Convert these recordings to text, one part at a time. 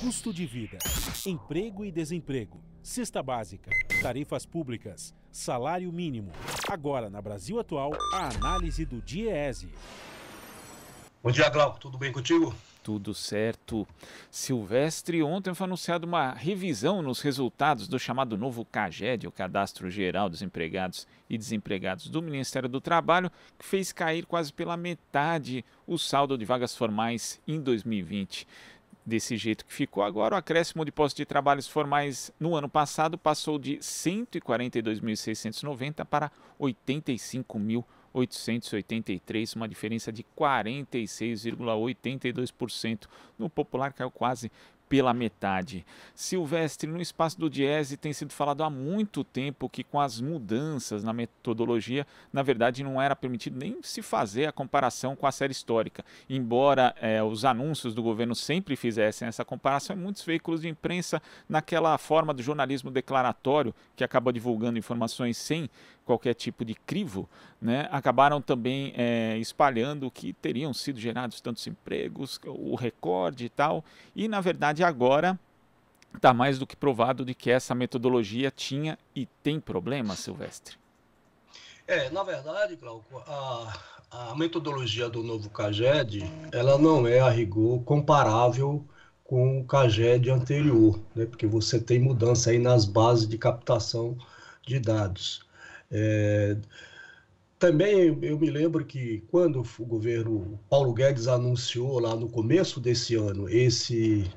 Custo de vida, emprego e desemprego, cesta básica, tarifas públicas, salário mínimo. Agora, na Brasil Atual, a análise do DIEESE. Bom dia, Glauco. Tudo bem contigo? Tudo certo. Silvestre, ontem foi anunciada uma revisão nos resultados do chamado novo CAGED, o Cadastro Geral dos Empregados e Desempregados do Ministério do Trabalho, que fez cair quase pela metade o saldo de vagas formais em 2020 desse jeito que ficou. Agora, o acréscimo de postos de trabalhos formais no ano passado passou de 142.690 para 85.883, uma diferença de 46,82%. No popular caiu quase pela metade. Silvestre, no espaço do Diese tem sido falado há muito tempo que com as mudanças na metodologia, na verdade não era permitido nem se fazer a comparação com a série histórica. Embora é, os anúncios do governo sempre fizessem essa comparação, muitos veículos de imprensa, naquela forma do jornalismo declaratório, que acaba divulgando informações sem qualquer tipo de crivo, né, acabaram também é, espalhando que teriam sido gerados tantos empregos, o recorde e tal, e na verdade verdade, agora está mais do que provado de que essa metodologia tinha e tem problema, Silvestre. É, na verdade, Glauco, a, a metodologia do novo CAGED, ela não é, a rigor, comparável com o CAGED anterior, né? porque você tem mudança aí nas bases de captação de dados. É, também eu me lembro que quando o governo Paulo Guedes anunciou lá no começo desse ano esse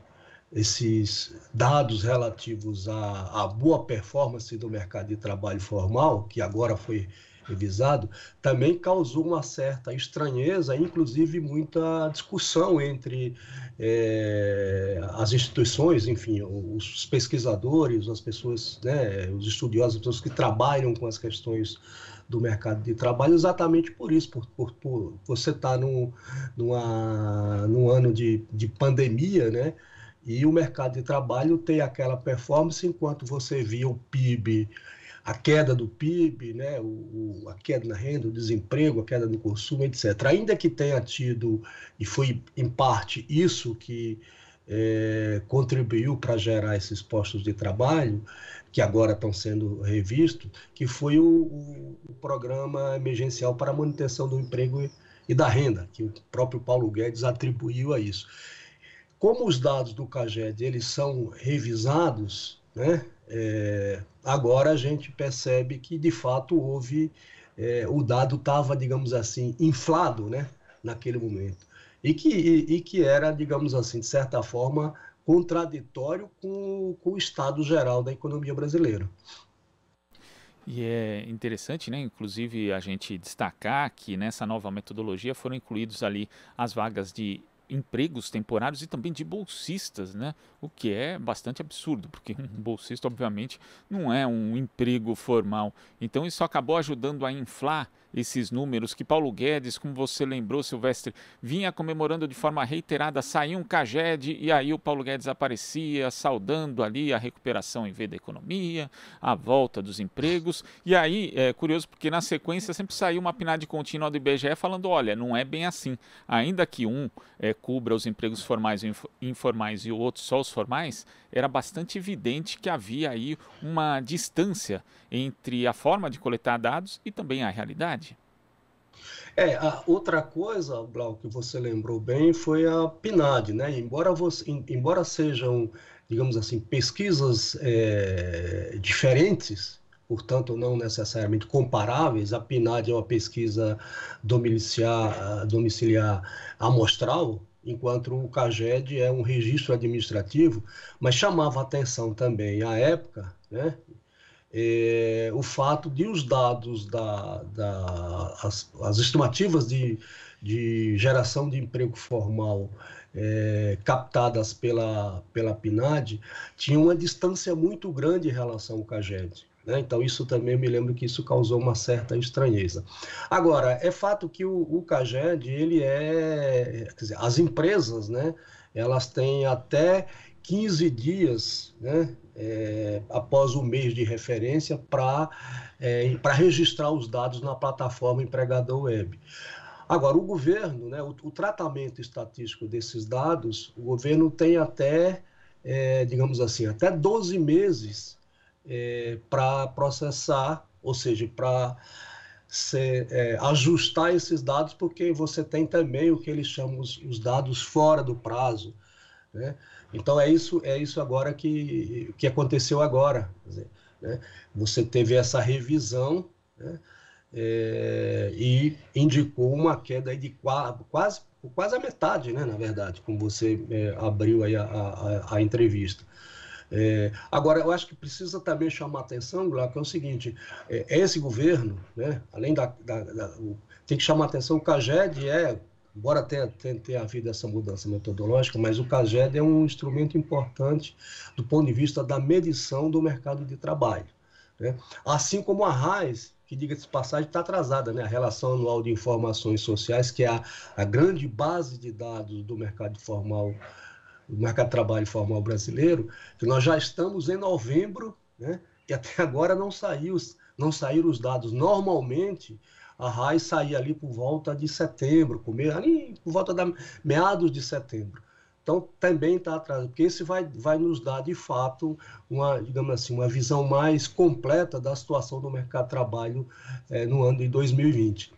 esses dados relativos à, à, boa performance do mercado de trabalho formal, que agora foi revisado, também causou uma certa estranheza, inclusive muita discussão entre é, as instituições, enfim, os pesquisadores, as pessoas, né, os estudiosos, as pessoas que trabalham com as questões do mercado de trabalho exatamente por isso, por, por, por você estar tá num, ano de, de pandemia, né? e o mercado de trabalho tem aquela performance enquanto você via o PIB, a queda do PIB, né, o, a queda na renda, o desemprego, a queda no consumo, etc. Ainda que tenha tido, e foi em parte isso que é, contribuiu para gerar esses postos de trabalho, que agora estão sendo revistos, que foi o, o, o programa emergencial para a manutenção do emprego e da renda, que o próprio Paulo Guedes atribuiu a isso. Como os dados do CAGED eles são revisados, né, é, agora a gente percebe que de fato houve é, o dado estava, digamos assim, inflado, né, naquele momento e que, e, e que era, digamos assim, de certa forma contraditório com, com o estado geral da economia brasileira. E é interessante, né? Inclusive a gente destacar que nessa nova metodologia foram incluídos ali as vagas de empregos temporários e também de bolsistas, né? O que é bastante absurdo, porque um bolsista, obviamente, não é um emprego formal. Então, isso acabou ajudando a inflar esses números que Paulo Guedes, como você lembrou, Silvestre, vinha comemorando de forma reiterada, saiu um Caged e aí o Paulo Guedes aparecia saudando ali a recuperação em V da economia, a volta dos empregos. E aí, é curioso porque na sequência sempre saiu uma pinada contínua do IBGE falando: olha, não é bem assim. Ainda que um é, cubra os empregos formais e informais e o outro só os formais, era bastante evidente que havia aí uma distância entre a forma de coletar dados e também a realidade. É, a outra coisa, Blau, que você lembrou bem foi a PNAD, né? Embora, você, embora sejam, digamos assim, pesquisas é, diferentes, portanto não necessariamente comparáveis, a PNAD é uma pesquisa domiciliar, domiciliar amostral, enquanto o CAGED é um registro administrativo, mas chamava atenção também à época, né? é, o fato de os dados da, da as, as, estimativas de, de geração de emprego formal é, captadas pela, pela PNAD tinham uma distância muito grande em relação ao CAGED. Né? Então, isso também me lembro que isso causou uma certa estranheza. Agora, é fato que o, o CAGED, ele é. Dizer, as empresas, né, elas têm até 15 dias né, é, após o mês de referência para é, registrar os dados na plataforma empregador web. Agora, o governo, né, o, o tratamento estatístico desses dados, o governo tem até, é, digamos assim, até 12 meses é, para processar, ou seja, para é, ajustar esses dados, porque você tem também o que eles chamam os, os dados fora do prazo, né? Então é isso, é isso agora que, que aconteceu agora. né? Você teve essa revisão né? é, e indicou uma queda de quase, quase a metade, né? na verdade, como você é, abriu aí a, a, a entrevista. É, agora, eu acho que precisa também chamar atenção, que é o seguinte: é, esse governo, né, além da, da, da tem que chamar atenção, o CAGED é embora tenha, tenha, tenha havido essa mudança metodológica, mas o CAGED é um instrumento importante do ponto de vista da medição do mercado de trabalho. Né? Assim como a RAIS, que, diga-se de passagem, está atrasada, né? a Relação Anual de Informações Sociais, que é a, a grande base de dados do mercado formal, do mercado de trabalho formal brasileiro, que nós já estamos em novembro, né? e até agora não saiu, não saíram os dados. Normalmente, a RAI sair ali por volta de setembro, ali por volta da meados de setembro. Então, também está atrás, porque esse vai, vai nos dar, de fato, uma, digamos assim, uma visão mais completa da situação do mercado de trabalho é, no ano de 2020.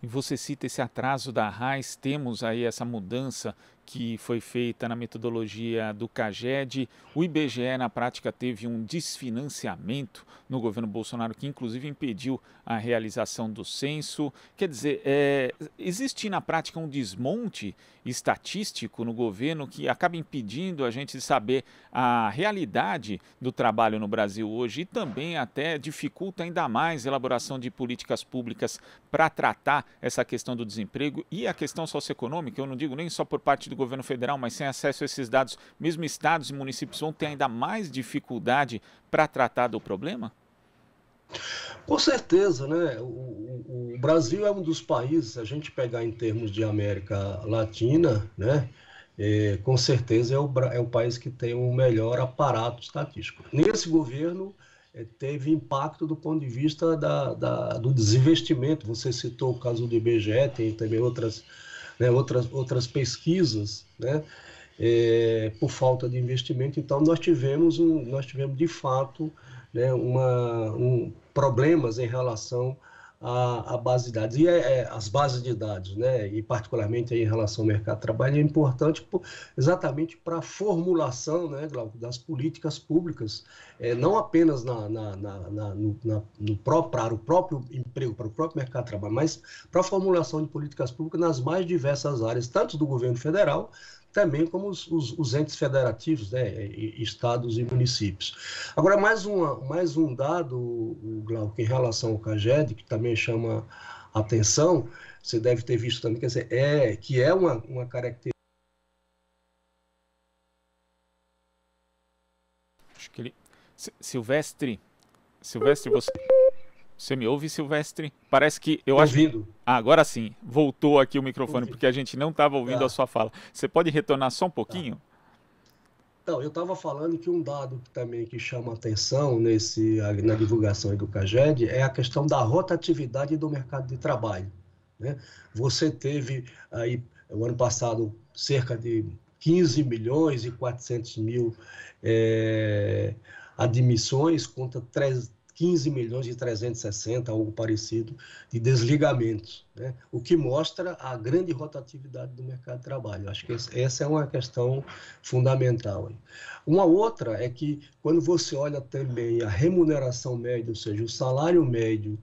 E você cita esse atraso da RAIS, temos aí essa mudança que foi feita na metodologia do CAGED. O IBGE, na prática, teve um desfinanciamento no governo Bolsonaro, que inclusive impediu a realização do censo. Quer dizer, é, existe na prática um desmonte estatístico no governo que acaba impedindo a gente de saber a realidade do trabalho no Brasil hoje e também até dificulta ainda mais a elaboração de políticas públicas para tratar essa questão do desemprego e a questão socioeconômica. Eu não digo nem só por parte do do governo federal, mas sem acesso a esses dados, mesmo estados e municípios vão ter ainda mais dificuldade para tratar do problema? Com certeza, né? O, o, Brasil é um dos países, se a gente pegar em termos de América Latina, né? É, com certeza é o, é o país que tem o melhor aparato estatístico. Nesse governo é, teve impacto do ponto de vista da, da, do desinvestimento. Você citou o caso do IBGE, tem também outras né, outras, outras pesquisas, né, é, por falta de investimento. Então, nós tivemos, um, nós tivemos de fato né, uma, um, problemas em relação a, a base de dados. E é, é, as bases de dados, né, e particularmente em relação ao mercado de trabalho, é importante por, exatamente para a formulação né, Glauco, das políticas públicas, é, não apenas na, na, na, na no, no, próprio, para o próprio emprego, para o próprio mercado de trabalho, mas para a formulação de políticas públicas nas mais diversas áreas, tanto do governo federal também como os, os, os entes federativos, né, estados e municípios. Agora, mais, uma, mais um dado, Glauco, em relação ao CAGED, que também chama atenção, você deve ter visto também, quer dizer, é, que é uma, uma característica Acho que ele. Silvestre. Silvestre, você. Você me ouve, Silvestre? Parece que eu acho. Ouvindo. Ah, agora sim. Voltou aqui o microfone, ouvindo. porque a gente não estava ouvindo tá. a sua fala. Você pode retornar só um pouquinho? Tá. Então, eu estava falando que um dado também que chama atenção nesse, na divulgação do CAGED é a questão da rotatividade do mercado de trabalho. Né? Você teve aí, o ano passado, cerca de 15 milhões e 400 mil é, admissões contra 3, 15 milhões e 360, algo parecido, de desligamentos, né? o que mostra a grande rotatividade do mercado de trabalho. Acho que essa é uma questão fundamental. Uma outra é que, quando você olha também a remuneração média, ou seja, o salário médio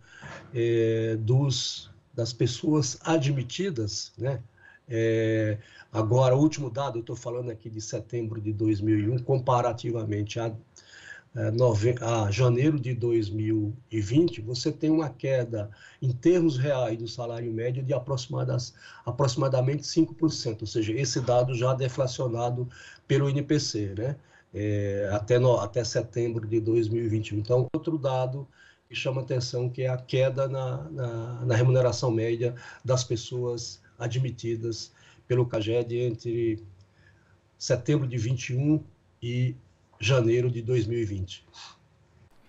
é, dos, das pessoas admitidas, né? É, agora, o último dado, eu estou falando aqui de setembro de 2001, comparativamente a é, a janeiro de 2020, você tem uma queda em termos reais do salário médio de aproximadamente 5%, ou seja, esse dado já deflacionado pelo INPC, né? É, até, no, até setembro de 2021. Então, outro dado que chama atenção que é a queda na, na, na remuneração média das pessoas admitidas pelo CAGED entre setembro de 21 e janeiro de 2020.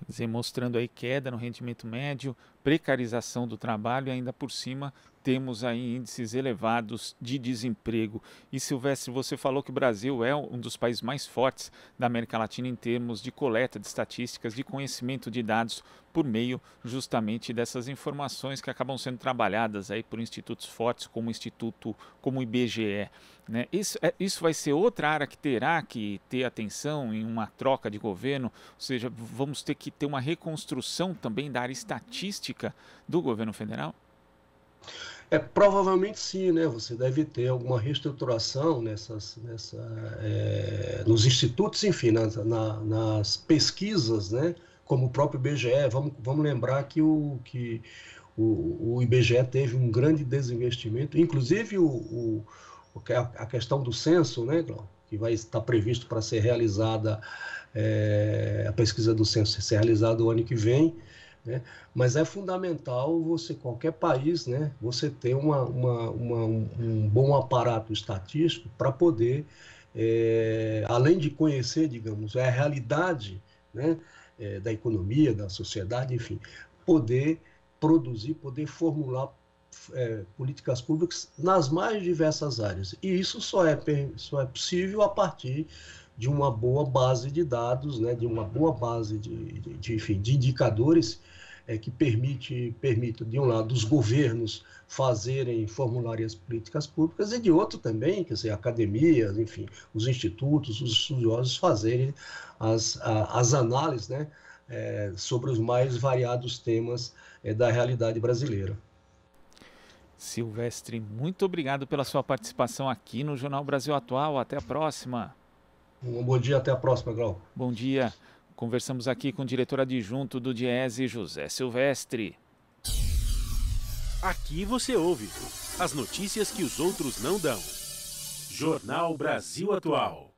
dizer, mostrando aí queda no rendimento médio, precarização do trabalho e ainda por cima temos aí índices elevados de desemprego. E Silvestre, você falou que o Brasil é um dos países mais fortes da América Latina em termos de coleta de estatísticas, de conhecimento de dados por meio justamente dessas informações que acabam sendo trabalhadas aí por institutos fortes como o Instituto, como o IBGE. Né? Isso, é, isso vai ser outra área que terá que ter atenção em uma troca de governo, ou seja, vamos ter que ter uma reconstrução também da área estatística política do governo federal? É, provavelmente sim, né? Você deve ter alguma reestruturação nessas, nessa, é, nos institutos, enfim, nas, na, nas pesquisas, né? Como o próprio IBGE, vamos, vamos lembrar que o, que o, o IBGE teve um grande desinvestimento, inclusive o, o é a questão do censo, né, que vai estar previsto para ser realizada, é, a pesquisa do censo ser realizada o ano que vem, né? Mas é fundamental você, qualquer país, né, você ter uma, uma, uma um bom aparato estatístico para poder, é, além de conhecer, digamos, é a realidade né, é, da economia, da sociedade, enfim, poder produzir, poder formular é, políticas públicas nas mais diversas áreas. E isso só é, só é possível a partir de uma boa base de dados, né, de uma boa base de, de, de, enfim, de indicadores é, que permite, permite, de um lado, os governos fazerem, formularem as políticas públicas e, de outro também, quer dizer, academias, enfim, os institutos, os estudiosos fazerem as, a, as análises né, é, sobre os mais variados temas é, da realidade brasileira. Silvestre, muito obrigado pela sua participação aqui no Jornal Brasil Atual. Até a próxima. Um bom dia, até a próxima, Grau. Bom dia. Conversamos aqui com o diretor adjunto do Diese, José Silvestre. Aqui você ouve as notícias que os outros não dão. Jornal Brasil Atual.